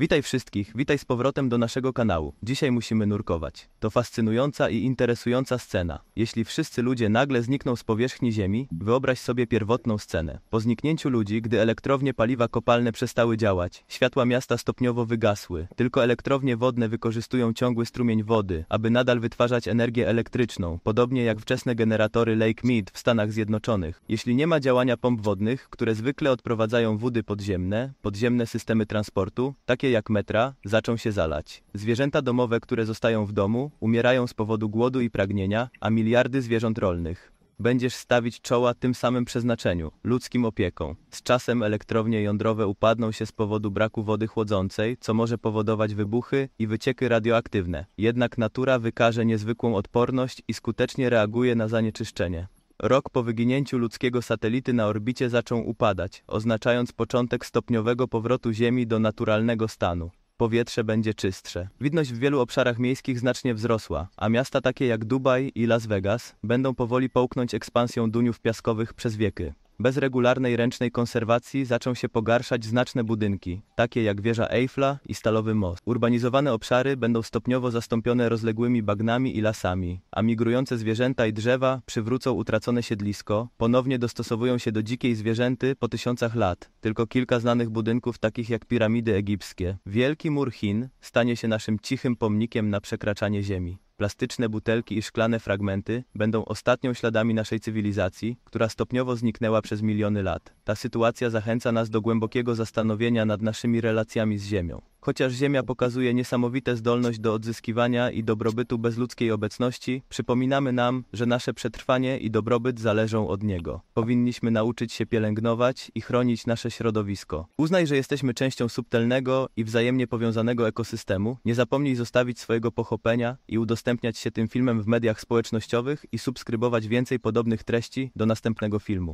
Witaj wszystkich, witaj z powrotem do naszego kanału. Dzisiaj musimy nurkować. To fascynująca i interesująca scena. Jeśli wszyscy ludzie nagle znikną z powierzchni Ziemi, wyobraź sobie pierwotną scenę. Po zniknięciu ludzi, gdy elektrownie paliwa kopalne przestały działać, światła miasta stopniowo wygasły. Tylko elektrownie wodne wykorzystują ciągły strumień wody, aby nadal wytwarzać energię elektryczną, podobnie jak wczesne generatory Lake Mead w Stanach Zjednoczonych. Jeśli nie ma działania pomp wodnych, które zwykle odprowadzają wody podziemne, podziemne systemy transportu, takie wysokie jak metra, zaczą się zalać. Zwierzęta domowe, które zostają w domu, umierają z powodu głodu i pragnienia, a miliardy zwierząt rolnych. Będziesz stawić czoła tym samym przeznaczeniu, ludzkim opieką. Z czasem elektrownie jądrowe upadną się z powodu braku wody chłodzącej, co może powodować wybuchy i wycieki radioaktywne. Jednak natura wykaże niezwykłą odporność i skutecznie reaguje na zanieczyszczenie. Rok po wyginięciu ludzkiego satelity na orbicie zaczął upadać, oznaczając początek stopniowego powrotu Ziemi do naturalnego stanu. Powietrze będzie czystsze. Widność w wielu obszarach miejskich znacznie wzrosła, a miasta takie jak Dubaj i Las Vegas będą powoli połknąć ekspansją duniów piaskowych przez wieki. Bez regularnej ręcznej konserwacji zaczą się pogarszać znaczne budynki, takie jak wieża Eiffla i Stalowy Most. Urbanizowane obszary będą stopniowo zastąpione rozległymi bagnami i lasami, a migrujące zwierzęta i drzewa przywrócą utracone siedlisko, ponownie dostosowują się do dzikiej zwierzęty po tysiącach lat. Tylko kilka znanych budynków takich jak piramidy egipskie. Wielki mur Chin stanie się naszym cichym pomnikiem na przekraczanie ziemi plastyczne butelki i szklane fragmenty będą ostatnią śladami naszej cywilizacji, która stopniowo zniknęła przez miliony lat. Ta sytuacja zachęca nas do głębokiego zastanowienia nad naszymi relacjami z Ziemią. Chociaż Ziemia pokazuje niesamowite zdolność do odzyskiwania i dobrobytu bez ludzkiej obecności, przypominamy nam, że nasze przetrwanie i dobrobyt zależą od niego. Powinniśmy nauczyć się pielęgnować i chronić nasze środowisko. Uznaj, że jesteśmy częścią subtelnego i wzajemnie powiązanego ekosystemu. Nie zapomnij zostawić swojego pochopenia i udostępniać się tym filmem w mediach społecznościowych i subskrybować więcej podobnych treści do następnego filmu.